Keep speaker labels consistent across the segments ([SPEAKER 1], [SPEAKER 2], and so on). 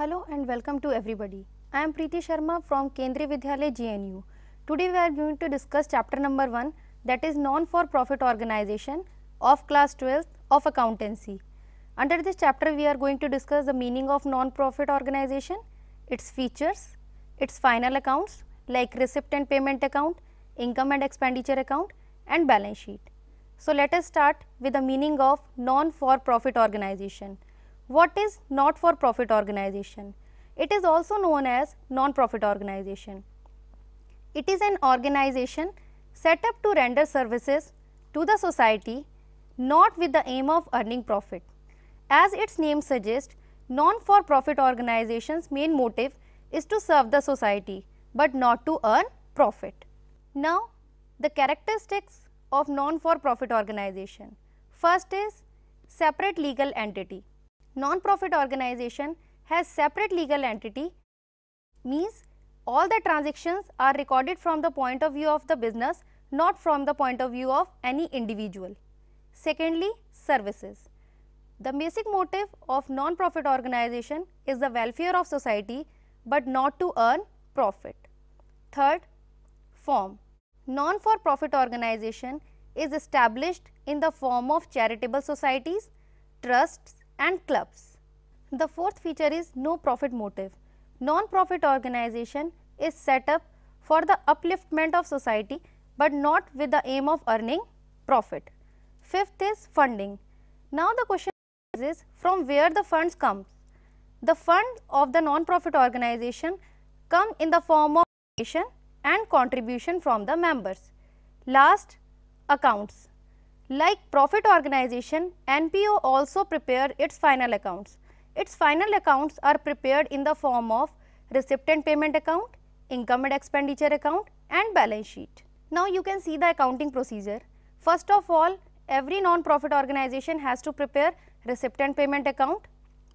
[SPEAKER 1] Hello and welcome to everybody. I am Preeti Sharma from Kendri Vidyalay GNU. Today we are going to discuss chapter number 1 that is non-for-profit organization of class 12 of accountancy. Under this chapter we are going to discuss the meaning of non-profit organization, its features, its final accounts like receipt and payment account, income and expenditure account and balance sheet. So, let us start with the meaning of non-for-profit organization. What is not for profit organization? It is also known as non-profit organization. It is an organization set up to render services to the society not with the aim of earning profit. As its name suggests, non-for-profit organizations main motive is to serve the society but not to earn profit. Now, the characteristics of non-for-profit organization. First is separate legal entity non-profit organization has separate legal entity means all the transactions are recorded from the point of view of the business not from the point of view of any individual. Secondly, services. The basic motive of non-profit organization is the welfare of society but not to earn profit. Third, form. Non-for-profit organization is established in the form of charitable societies, trusts, and clubs. The fourth feature is no profit motive. Non-profit organization is set up for the upliftment of society but not with the aim of earning profit. Fifth is funding. Now the question is from where the funds come. The fund of the non-profit organization come in the form of donation and contribution from the members. Last, accounts. Like profit organization, NPO also prepare its final accounts. Its final accounts are prepared in the form of recipient payment account, income and expenditure account and balance sheet. Now you can see the accounting procedure. First of all, every non-profit organization has to prepare recipient payment account.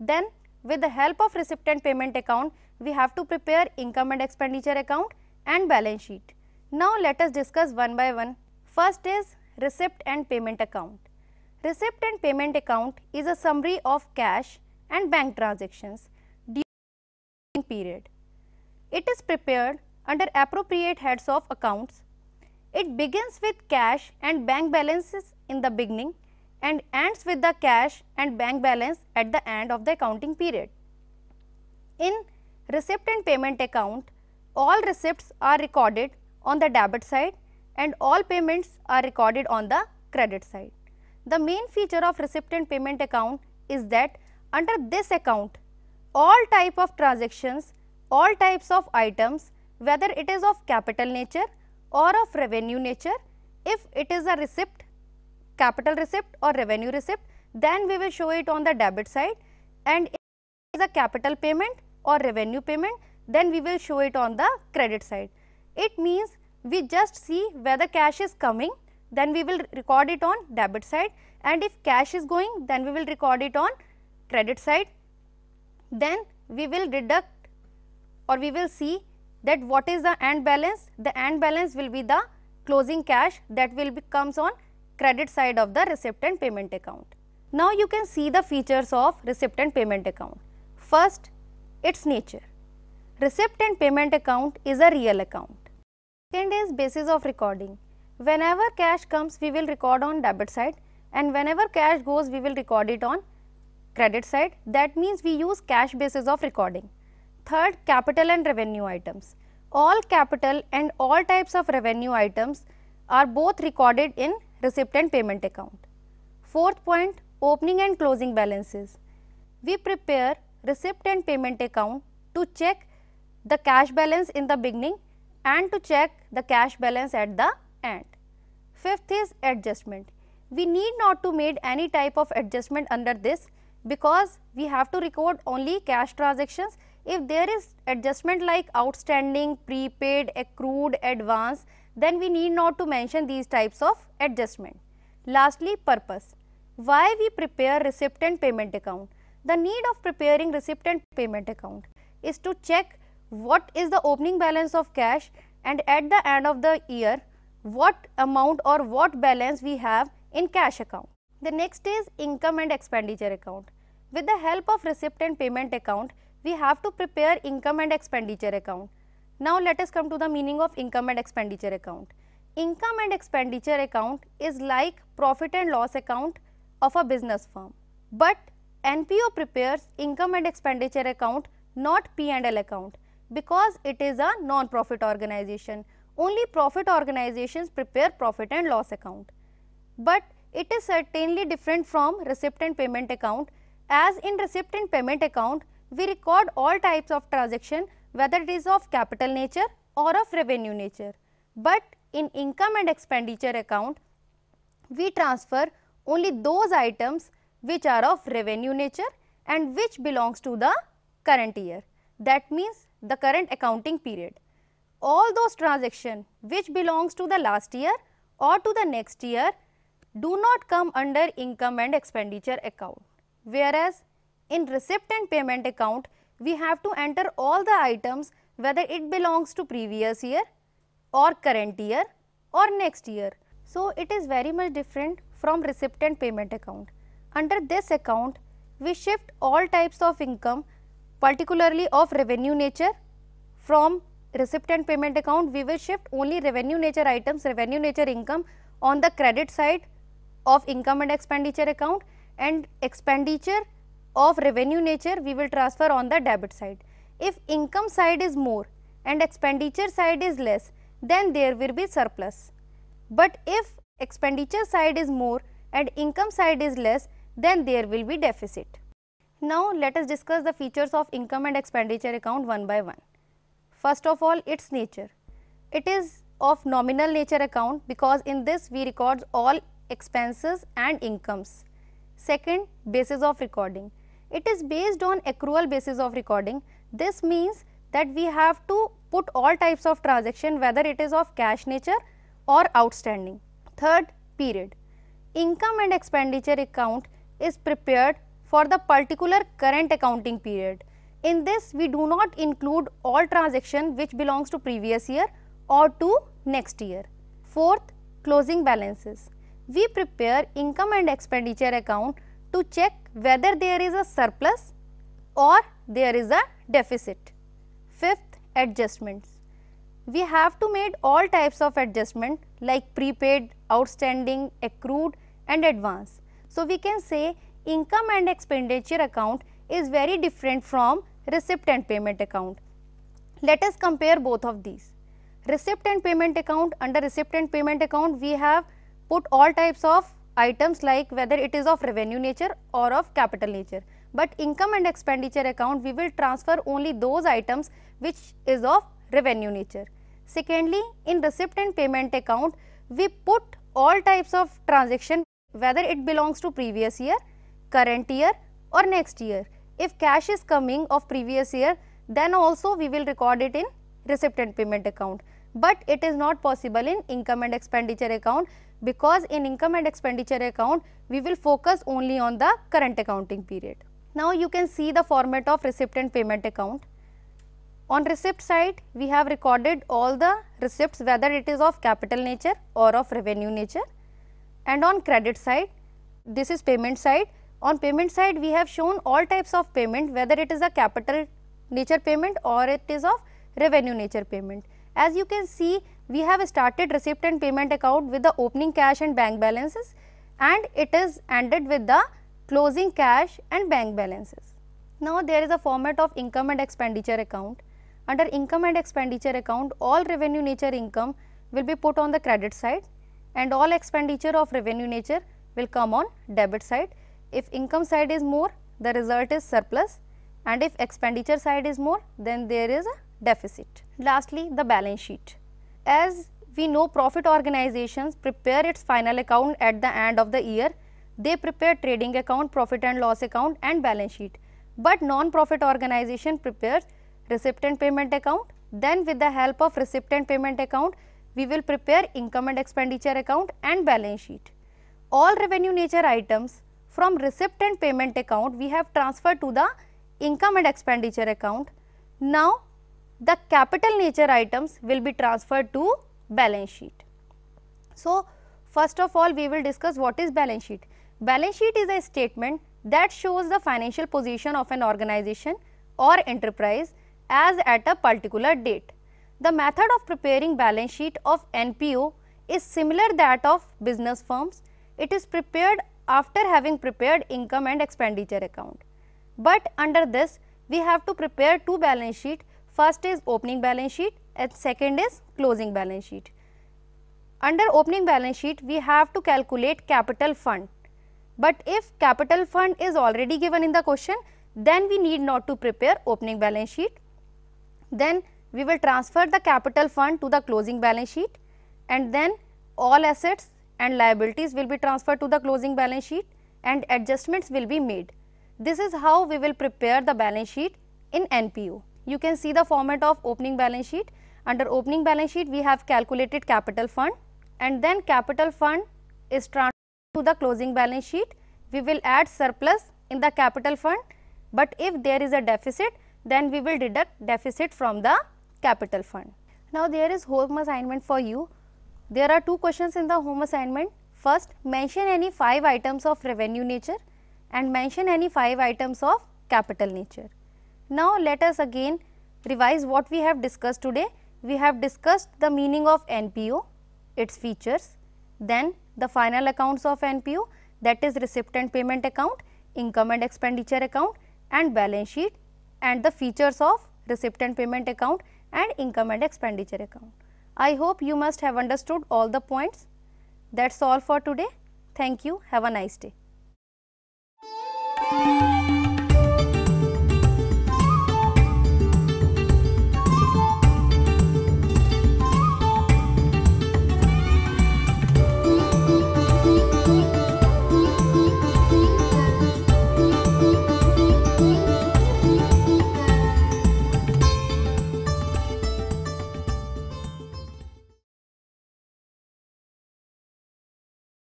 [SPEAKER 1] Then with the help of recipient payment account, we have to prepare income and expenditure account and balance sheet. Now let us discuss one by one. First is receipt and payment account. Receipt and payment account is a summary of cash and bank transactions during period. It is prepared under appropriate heads of accounts. It begins with cash and bank balances in the beginning and ends with the cash and bank balance at the end of the accounting period. In receipt and payment account, all receipts are recorded on the debit side and all payments are recorded on the credit side. The main feature of recipient payment account is that under this account, all type of transactions, all types of items, whether it is of capital nature or of revenue nature, if it is a receipt, capital receipt or revenue receipt, then we will show it on the debit side and if it is a capital payment or revenue payment, then we will show it on the credit side. It means we just see whether cash is coming then we will record it on debit side and if cash is going then we will record it on credit side. Then we will deduct or we will see that what is the end balance, the end balance will be the closing cash that will be comes on credit side of the receipt and payment account. Now, you can see the features of receipt and payment account. First, its nature. Receipt and payment account is a real account 10 is basis of recording. Whenever cash comes, we will record on debit side and whenever cash goes, we will record it on credit side. That means we use cash basis of recording. Third, capital and revenue items. All capital and all types of revenue items are both recorded in receipt and payment account. Fourth point, opening and closing balances. We prepare receipt and payment account to check the cash balance in the beginning and to check the cash balance at the end. Fifth is adjustment. We need not to made any type of adjustment under this because we have to record only cash transactions. If there is adjustment like outstanding, prepaid, accrued, advance, then we need not to mention these types of adjustment. Lastly, purpose. Why we prepare recipient payment account? The need of preparing recipient payment account is to check what is the opening balance of cash and at the end of the year what amount or what balance we have in cash account. The next is income and expenditure account. With the help of receipt and payment account, we have to prepare income and expenditure account. Now let us come to the meaning of income and expenditure account. Income and expenditure account is like profit and loss account of a business firm. But NPO prepares income and expenditure account not P&L account because it is a non-profit organization. Only profit organizations prepare profit and loss account. But it is certainly different from receipt and payment account as in receipt and payment account we record all types of transaction whether it is of capital nature or of revenue nature. But in income and expenditure account we transfer only those items which are of revenue nature and which belongs to the current year. That means the current accounting period. All those transactions which belongs to the last year or to the next year do not come under income and expenditure account. Whereas, in receipt and payment account, we have to enter all the items whether it belongs to previous year or current year or next year. So, it is very much different from receipt and payment account. Under this account, we shift all types of income particularly of revenue nature from recipient payment account we will shift only revenue nature items revenue nature income on the credit side of income and expenditure account and expenditure of revenue nature we will transfer on the debit side. If income side is more and expenditure side is less then there will be surplus. But if expenditure side is more and income side is less then there will be deficit. Now, let us discuss the features of income and expenditure account one by one. First of all, its nature. It is of nominal nature account because in this we record all expenses and incomes. Second, basis of recording. It is based on accrual basis of recording. This means that we have to put all types of transaction whether it is of cash nature or outstanding. Third, period. Income and expenditure account is prepared for the particular current accounting period. In this, we do not include all transaction which belongs to previous year or to next year. Fourth, closing balances. We prepare income and expenditure account to check whether there is a surplus or there is a deficit. Fifth, adjustments. We have to make all types of adjustment like prepaid, outstanding, accrued and advance. So, we can say income and expenditure account is very different from receipt and payment account. Let us compare both of these. Receipt and payment account, under receipt and payment account, we have put all types of items like whether it is of revenue nature or of capital nature. But income and expenditure account, we will transfer only those items which is of revenue nature. Secondly, in receipt and payment account, we put all types of transaction whether it belongs to previous year current year or next year. If cash is coming of previous year, then also we will record it in recipient payment account. But it is not possible in income and expenditure account because in income and expenditure account, we will focus only on the current accounting period. Now you can see the format of recipient payment account. On receipt side, we have recorded all the receipts whether it is of capital nature or of revenue nature. And on credit side, this is payment side, on payment side, we have shown all types of payment, whether it is a capital nature payment or it is of revenue nature payment. As you can see, we have started receipt and payment account with the opening cash and bank balances and it is ended with the closing cash and bank balances. Now, there is a format of income and expenditure account. Under income and expenditure account, all revenue nature income will be put on the credit side and all expenditure of revenue nature will come on debit side. If income side is more, the result is surplus and if expenditure side is more, then there is a deficit. Lastly, the balance sheet. As we know profit organizations prepare its final account at the end of the year. They prepare trading account, profit and loss account and balance sheet. But non-profit organization prepares receipt and payment account. Then with the help of receipt and payment account, we will prepare income and expenditure account and balance sheet. All revenue nature items from receipt and payment account, we have transferred to the income and expenditure account. Now, the capital nature items will be transferred to balance sheet. So, first of all, we will discuss what is balance sheet. Balance sheet is a statement that shows the financial position of an organization or enterprise as at a particular date. The method of preparing balance sheet of NPO is similar that of business firms. It is prepared after having prepared income and expenditure account. But under this, we have to prepare two balance sheet. First is opening balance sheet and second is closing balance sheet. Under opening balance sheet, we have to calculate capital fund. But if capital fund is already given in the question, then we need not to prepare opening balance sheet. Then we will transfer the capital fund to the closing balance sheet and then all assets and liabilities will be transferred to the closing balance sheet and adjustments will be made. This is how we will prepare the balance sheet in NPU. You can see the format of opening balance sheet. Under opening balance sheet, we have calculated capital fund and then capital fund is transferred to the closing balance sheet. We will add surplus in the capital fund, but if there is a deficit, then we will deduct deficit from the capital fund. Now, there is homework assignment for you. There are two questions in the home assignment. First, mention any five items of revenue nature and mention any five items of capital nature. Now, let us again revise what we have discussed today. We have discussed the meaning of NPO, its features, then the final accounts of NPO that is receipt and payment account, income and expenditure account and balance sheet and the features of receipt and payment account and income and expenditure account. I hope you must have understood all the points. That's all for today. Thank you. Have a nice day.